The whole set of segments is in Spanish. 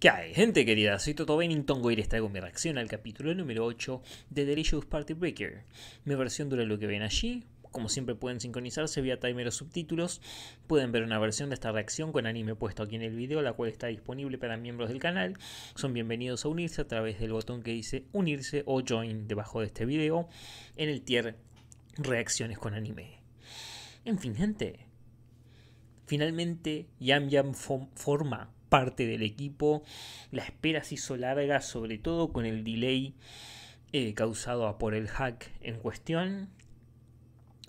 ¿Qué hay, gente querida? Soy Toto Bennington y les traigo mi reacción al capítulo número 8 de Delicious Party Breaker. Mi versión dura lo que ven allí. Como siempre pueden sincronizarse vía timer o subtítulos. Pueden ver una versión de esta reacción con anime puesto aquí en el video, la cual está disponible para miembros del canal. Son bienvenidos a unirse a través del botón que dice unirse o join debajo de este video en el tier reacciones con anime. En fin, gente. Finalmente, Yam Yam forma parte del equipo. La espera se hizo larga, sobre todo con el delay eh, causado por el hack en cuestión.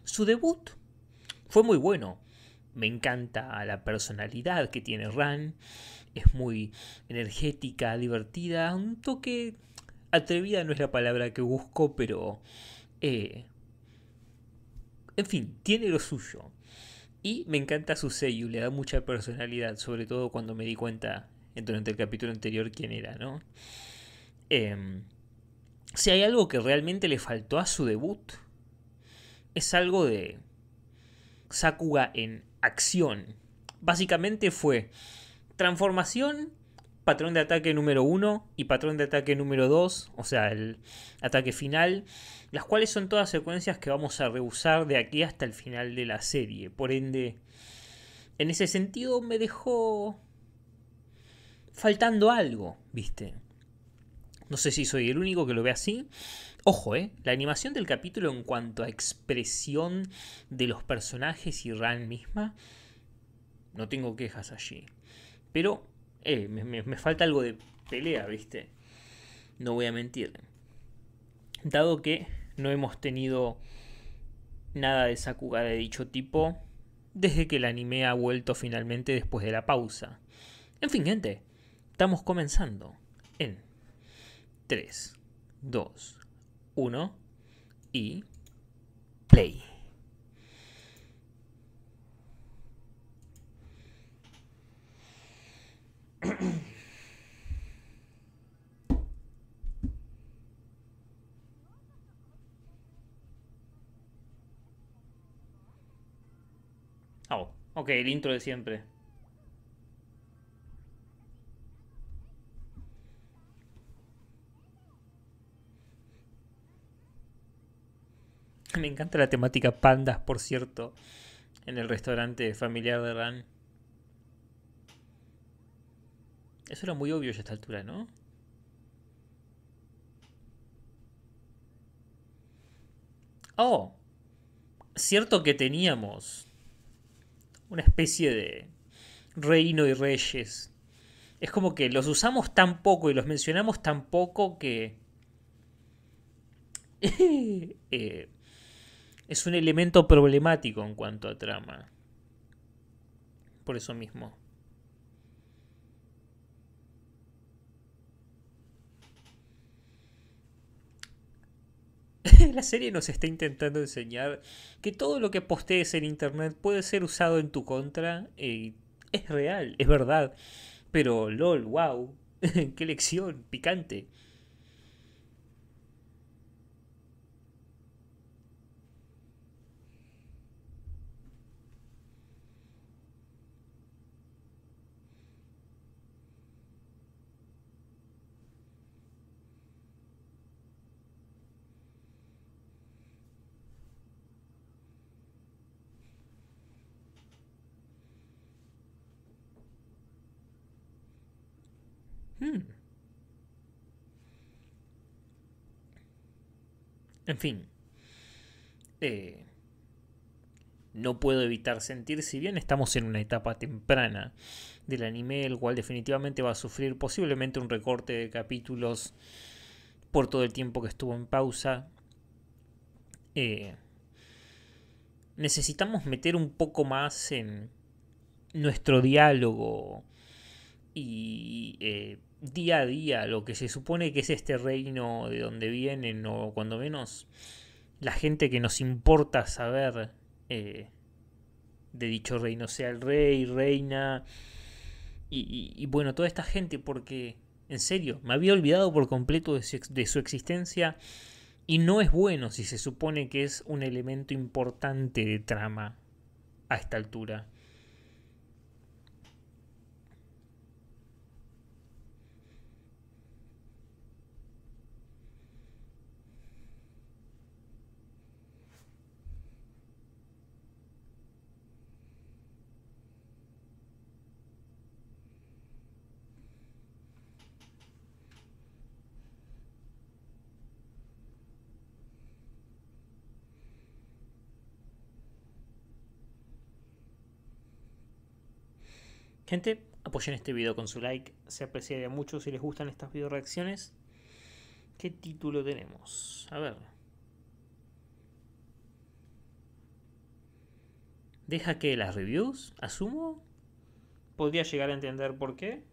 Su debut fue muy bueno. Me encanta la personalidad que tiene Ran. Es muy energética, divertida. Un toque atrevida no es la palabra que busco, pero... Eh, en fin, tiene lo suyo. Y me encanta su sello, le da mucha personalidad, sobre todo cuando me di cuenta durante el capítulo anterior quién era, ¿no? Em, si hay algo que realmente le faltó a su debut, es algo de Sakuga en acción. Básicamente fue transformación patrón de ataque número 1 y patrón de ataque número 2, o sea, el ataque final, las cuales son todas secuencias que vamos a rehusar... de aquí hasta el final de la serie. Por ende, en ese sentido me dejó faltando algo, ¿viste? No sé si soy el único que lo ve así. Ojo, ¿eh? La animación del capítulo en cuanto a expresión de los personajes y Ran misma, no tengo quejas allí. Pero eh, me, falta algo de pelea, ¿viste? No voy a mentir. Dado que no hemos tenido nada de Sakuga de dicho tipo desde que el anime ha vuelto finalmente después de la pausa. En fin, gente, estamos comenzando en 3, 2, 1 y play. Oh, ok, el intro de siempre. Me encanta la temática pandas, por cierto, en el restaurante familiar de Ran. Eso era muy obvio ya a esta altura, ¿no? Oh, cierto que teníamos una especie de reino y reyes. Es como que los usamos tan poco y los mencionamos tan poco que... Eh, es un elemento problemático en cuanto a trama. Por eso mismo. la serie nos está intentando enseñar que todo lo que postees en internet puede ser usado en tu contra. Y eh, es real, es verdad. Pero lol, wow, qué lección, picante. En fin. Eh, no puedo evitar sentir, si bien estamos en una etapa temprana del anime, el cual definitivamente va a sufrir posiblemente un recorte de capítulos por todo el tiempo que estuvo en pausa. Eh, necesitamos meter un poco más en nuestro diálogo y eh, día a día lo que se supone que es este reino de donde vienen, o cuando menos la gente que nos importa saber eh, de dicho reino, sea el rey, reina, y, bueno, toda esta gente, porque en serio, me había olvidado por completo de su existencia. Y no es bueno si se supone que es un elemento importante de trama a esta altura. Gente, apoyen este video con su like. Se apreciaría mucho si les gustan estas video reacciones. ¿Qué título tenemos? A ver. Deja que las reviews, asumo. Podría llegar a entender por qué.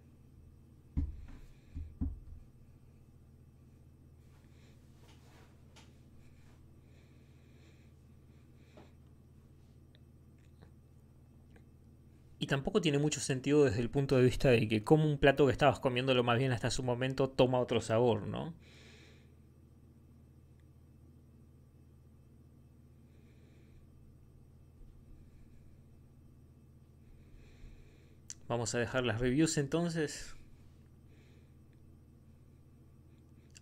tampoco tiene mucho sentido desde el punto de vista de que como un plato que estabas comiéndolo más bien hasta su momento toma otro sabor, ¿no? Vamos a dejar las reviews entonces.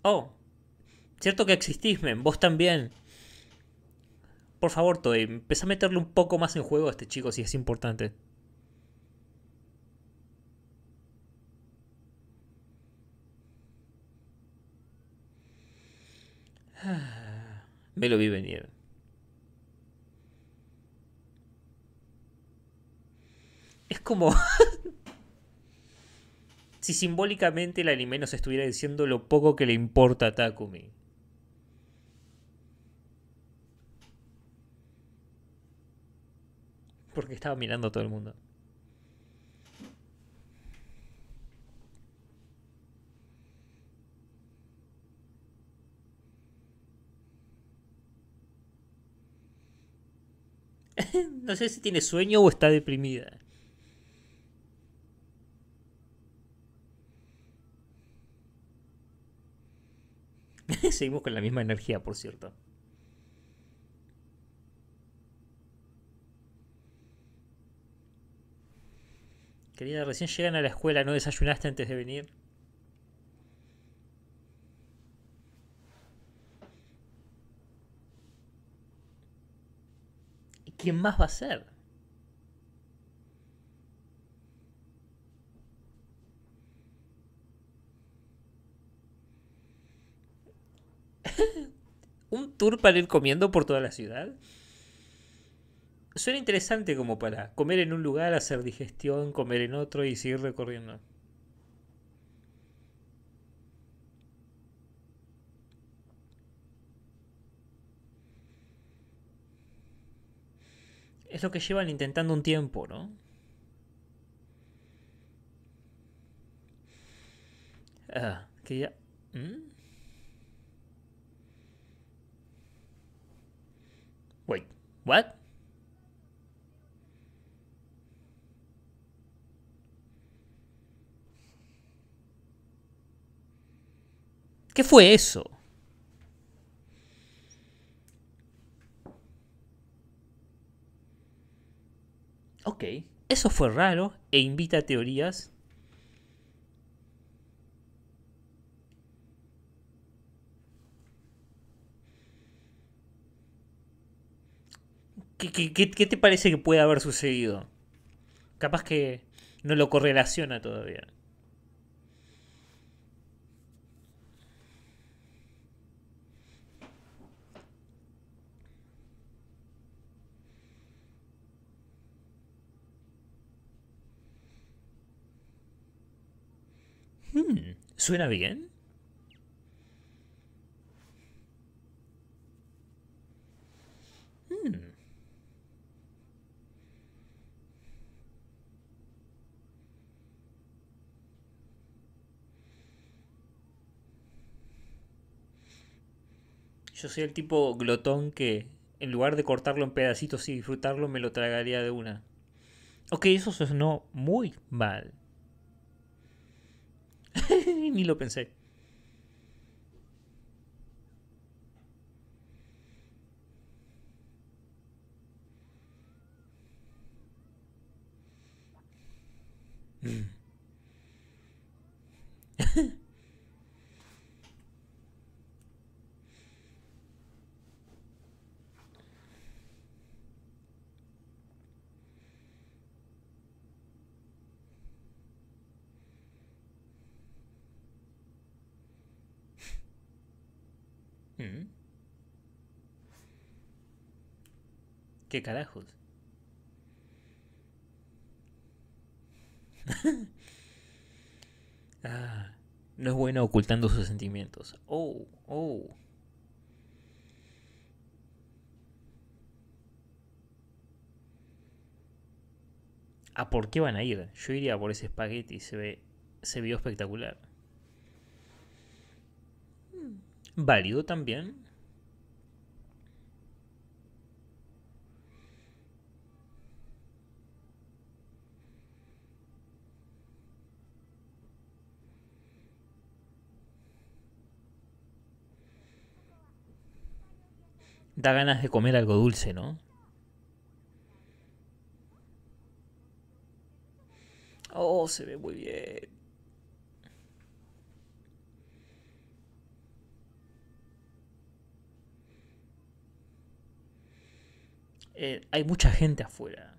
Oh, cierto que existís, men, vos también. Por favor, Toy, empieza a meterle un poco más en juego a este chico si es importante. Me lo vi venir. Es como... si simbólicamente el anime nos estuviera diciendo lo poco que le importa a Takumi. Porque estaba mirando a todo el mundo. no sé si tiene sueño o está deprimida. Seguimos con la misma energía, por cierto. Querida, recién llegan a la escuela, ¿no desayunaste antes de venir? ¿quién más va a ser? ¿Un tour para ir comiendo por toda la ciudad? Suena interesante como para comer en un lugar, hacer digestión, comer en otro y seguir recorriendo. es lo que llevan intentando un tiempo, ¿no? Ah, Wait, what? ¿Qué fue eso? Ok, eso fue raro e invita a teorías. ¿Qué, qué, qué te parece que puede haber sucedido? Capaz que no lo correlaciona todavía. ¿Suena bien? Hmm. Yo soy el tipo glotón que en lugar de cortarlo en pedacitos y disfrutarlo me lo tragaría de una. Ok, eso suena muy mal. Ni lo pensé. Mm. ¿Qué carajos? Ah, no es bueno ocultando sus sentimientos. Oh, oh. ¿A por qué van a ir? Yo iría por ese espagueti, se ve, se vio espectacular válido también. Da ganas de comer algo dulce, ¿no? Oh, se ve muy bien. Eh, hay mucha gente afuera.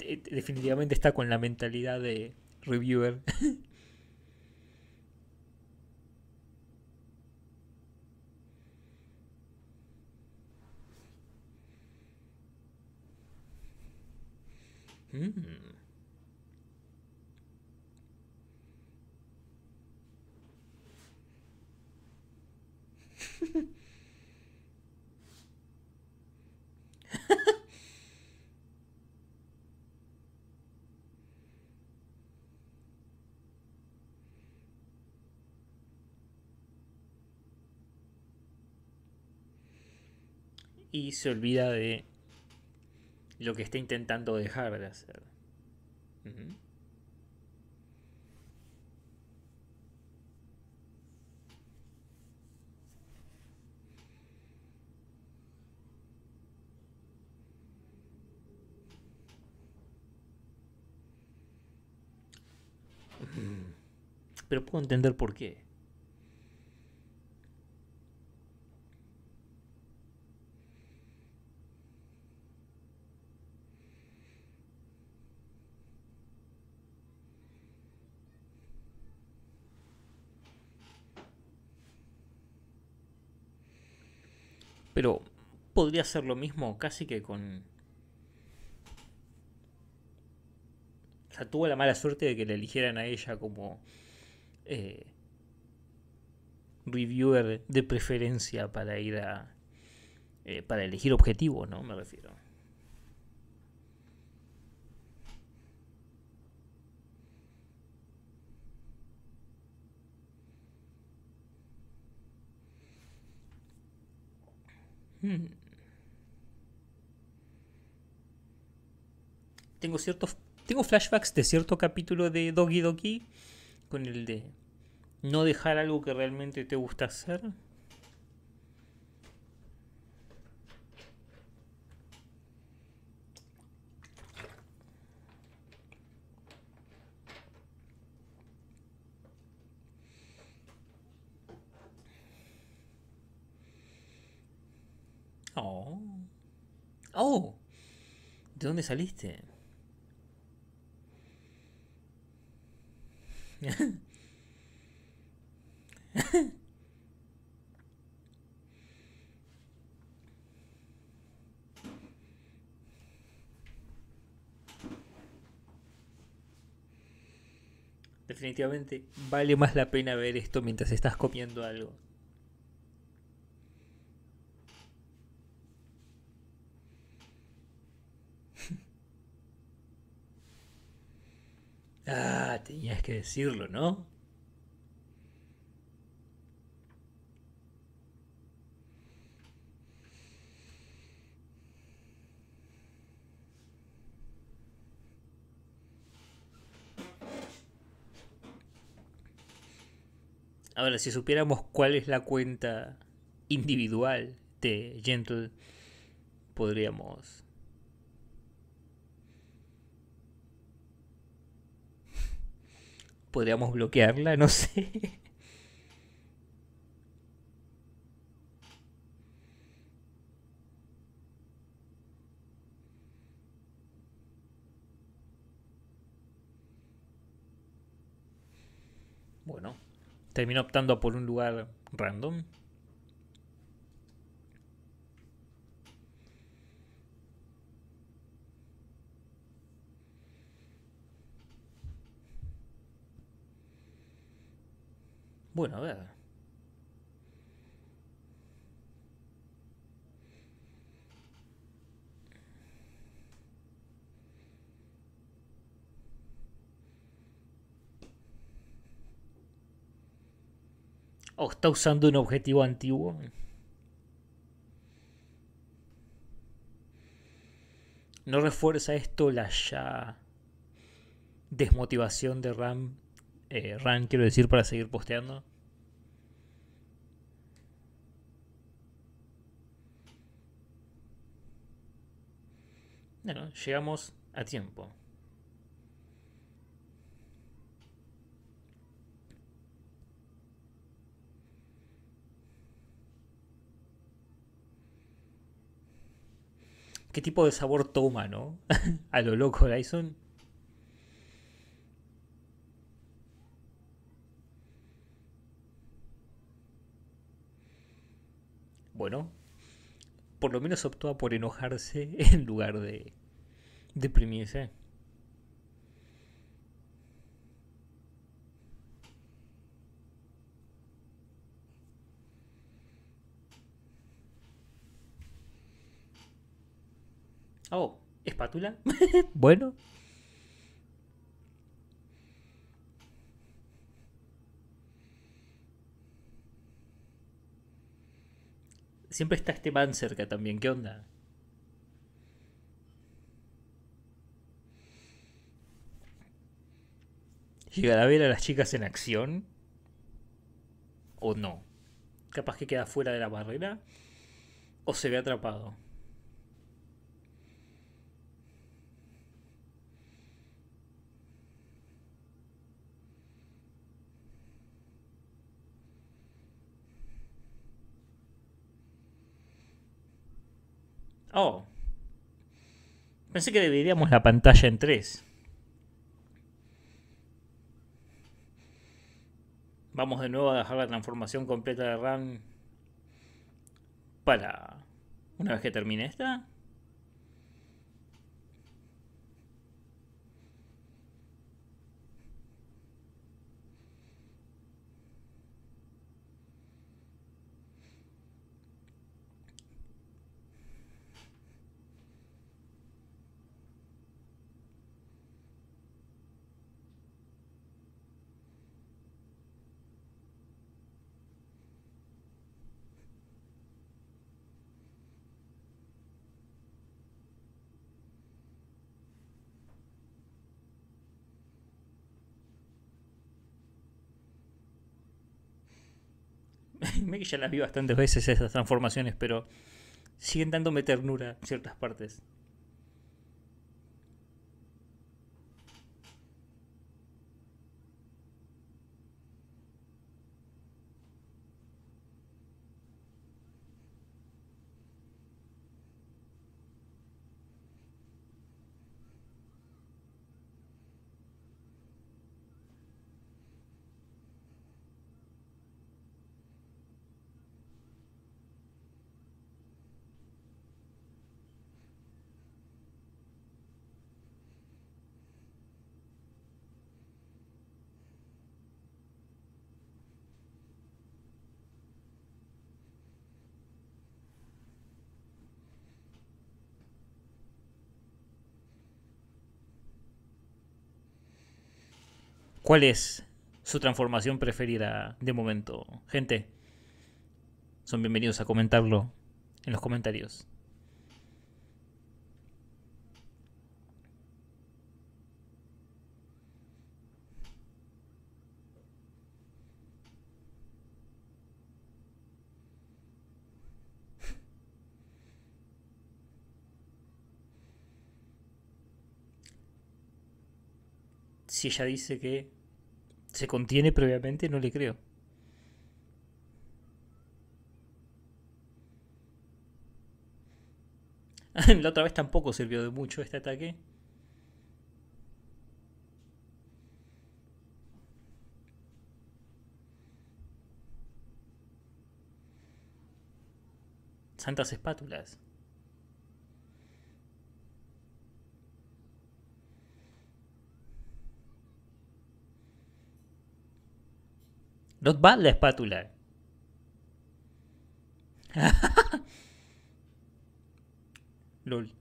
Eh, definitivamente está con la mentalidad de reviewer. y se olvida de lo que está intentando dejar de hacer. Pero puedo entender por qué. podría ser lo mismo casi que con... O sea, tuvo la mala suerte de que le eligieran a ella como eh, reviewer de preferencia para ir a... Eh, para elegir objetivos, ¿no? Me refiero. Hmm. tengo ciertos. Tengo flashbacks de cierto capítulo de Doggy Doggy con el de no dejar algo que realmente te gusta hacer. Oh. Oh. ¿De dónde saliste? Definitivamente vale más la pena ver esto mientras estás comiendo algo. Ah, tenías que decirlo, ¿no? Ahora, si supiéramos cuál es la cuenta individual de Gentle, podríamos podríamos bloquearla, no sé. Bueno, Termino optando por un lugar random. Bueno, a ver. ¿O oh, está usando un objetivo antiguo? ¿No refuerza esto la ya desmotivación de Ram eh, quiero decir, para seguir posteando. Bueno, llegamos a tiempo. ¿Qué tipo de sabor toma, no? a lo loco, Dyson. Bueno, por lo menos optó por enojarse en lugar de deprimirse. Oh, espátula. bueno. Siempre está este man cerca también. ¿Qué onda? ¿Llegará a ver a las chicas en acción? ¿O no? ¿Capaz que queda fuera de la barrera? ¿O se ve atrapado? Oh. Pensé que dividiríamos la pantalla en tres. Vamos de nuevo a dejar la transformación completa de RAM para... Una vez que termine esta, me que ya las vi bastantes veces esas transformaciones, pero siguen dándome ternura en ciertas partes. ¿Cuál es su transformación preferida de momento? Gente, son bienvenidos a comentarlo en los comentarios. si ella dice que se contiene previamente, no le creo. La otra vez tampoco sirvió de mucho este ataque. Santas espátulas. Not va la espátula. LOL.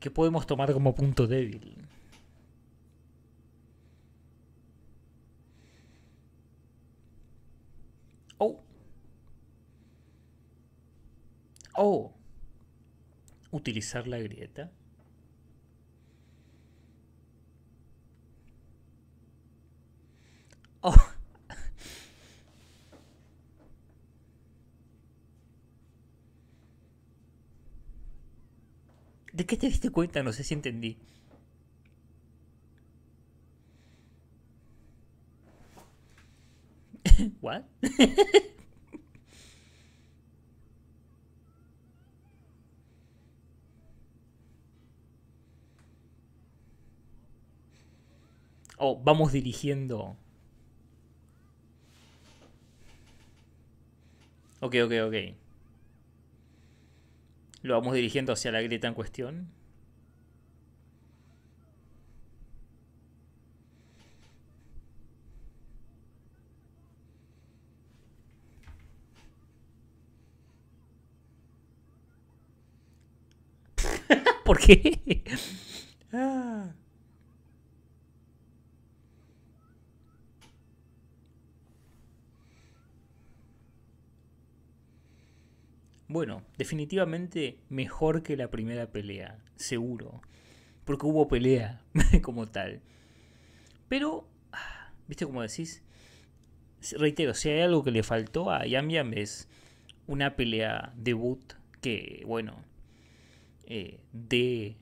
¿Qué podemos tomar como punto débil? Oh! utilizar la grieta. ¿De qué te diste cuenta? No sé si entendí. ¿What? o vamos dirigiendo. Ok, ok, ok. Lo vamos dirigiendo hacia la grieta en cuestión. ¿Por qué? Ah. Bueno, definitivamente mejor que la primera pelea, seguro. Porque hubo pelea como tal. Pero, ah, viste como decís, reitero, si hay algo que le faltó a Yam Yam es una pelea debut que, bueno, eh, dé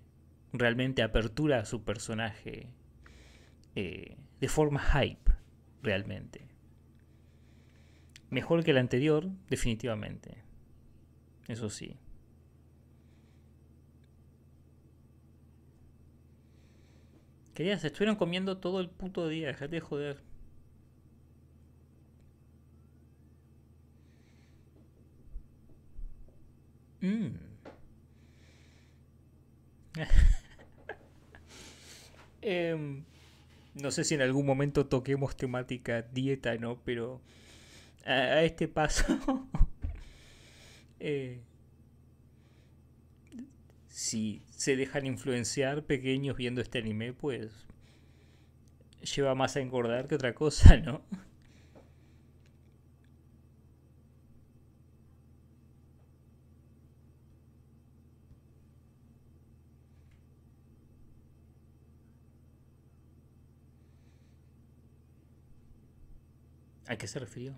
realmente apertura a su personaje eh, de forma hype, realmente. Mejor que la anterior, definitivamente. Eso sí. Querías, se estuvieron comiendo todo el puto día, dejate de joder. Mm. Em, no sé si en algún momento toquemos temática dieta, ¿no? Pero a este paso Eh, si se dejan influenciar pequeños viendo este anime, pues lleva más a engordar que otra cosa, ¿no? ¿A qué se refirió?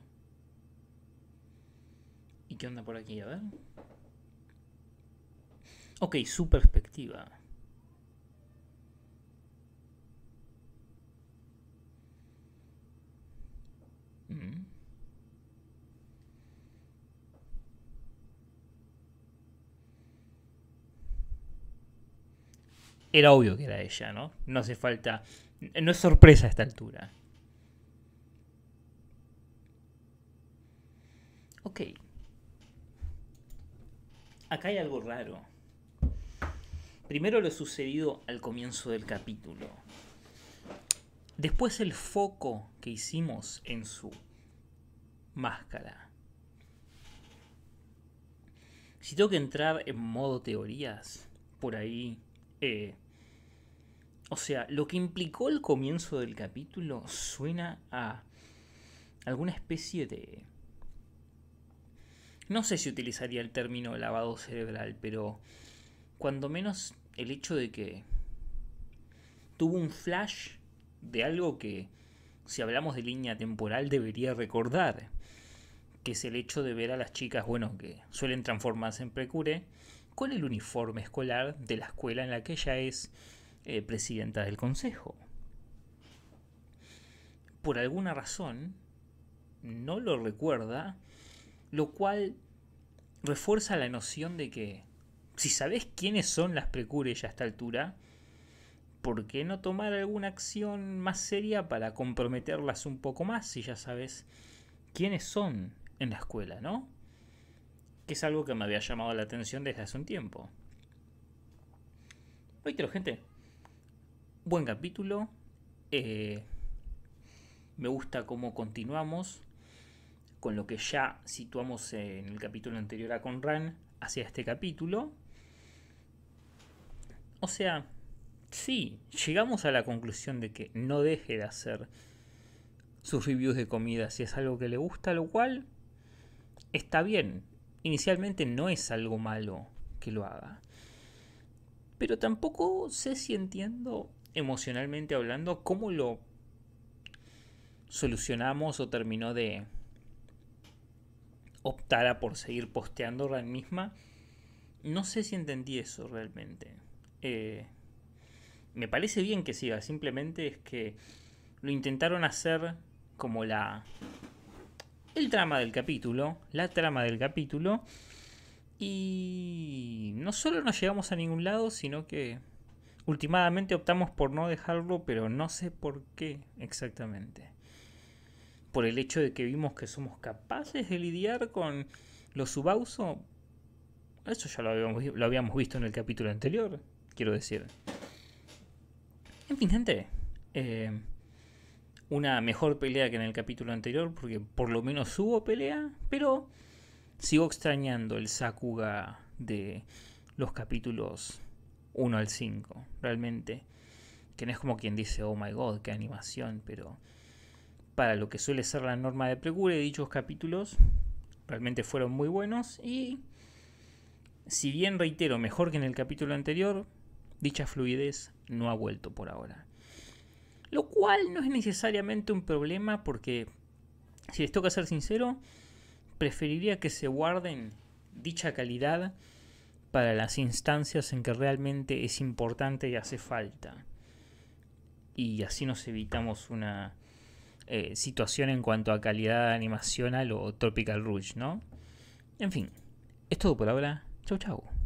¿Y qué onda por aquí? A ver. Ok, su perspectiva. Mm. Era obvio que era ella, ¿no? No hace falta... No es sorpresa a esta altura. Ok acá hay algo raro. Primero lo sucedido al comienzo del capítulo. Después el foco que hicimos en su máscara. Si tengo que entrar en modo teorías, por ahí... Eh, o sea, lo que implicó el comienzo del capítulo suena a alguna especie de no sé si utilizaría el término lavado cerebral, pero cuando menos el hecho de que tuvo un flash de algo que, si hablamos de línea temporal, debería recordar, que es el hecho de ver a las chicas, bueno, que suelen transformarse en precure, con el uniforme escolar de la escuela en la que ella es eh, presidenta del consejo. Por alguna razón, no lo recuerda lo cual refuerza la noción de que si sabes quiénes son las precures a esta altura, ¿por qué no tomar alguna acción más seria para comprometerlas un poco más si ya sabes quiénes son en la escuela, ¿no? Que es algo que me había llamado la atención desde hace un tiempo. Oíte, gente. Buen capítulo. Eh, me gusta cómo continuamos con lo que ya situamos en el capítulo anterior a Conran hacia este capítulo. O sea, sí, llegamos a la conclusión de que no deje de hacer sus reviews de comida si es algo que le gusta, lo cual está bien. Inicialmente no es algo malo que lo haga. Pero tampoco sé si entiendo emocionalmente hablando cómo lo solucionamos o terminó de optara por seguir posteando la misma. No sé si entendí eso realmente. Eh, me parece bien que siga, simplemente es que lo intentaron hacer como la... El trama del capítulo, la trama del capítulo. Y no solo no llegamos a ningún lado, sino que últimamente optamos por no dejarlo, pero no sé por qué exactamente por el hecho de que vimos que somos capaces de lidiar con los subauso, eso ya lo habíamos, lo habíamos visto en el capítulo anterior, quiero decir. En fin, gente, eh, una mejor pelea que en el capítulo anterior, porque por lo menos hubo pelea, pero sigo extrañando el Sakuga de los capítulos 1 al 5, realmente. Que no es como quien dice, oh my god, qué animación, pero para lo que suele ser la norma de Precure. Dichos capítulos realmente fueron muy buenos y si bien reitero, mejor que en el capítulo anterior, dicha fluidez no ha vuelto por ahora. Lo cual no es necesariamente un problema porque, si les toca ser sincero, preferiría que se guarden dicha calidad para las instancias en que realmente es importante y hace falta. Y así nos evitamos una eh, situación en cuanto a calidad animacional o Tropical Rouge, ¿no? En fin, es todo por ahora. Chau chau.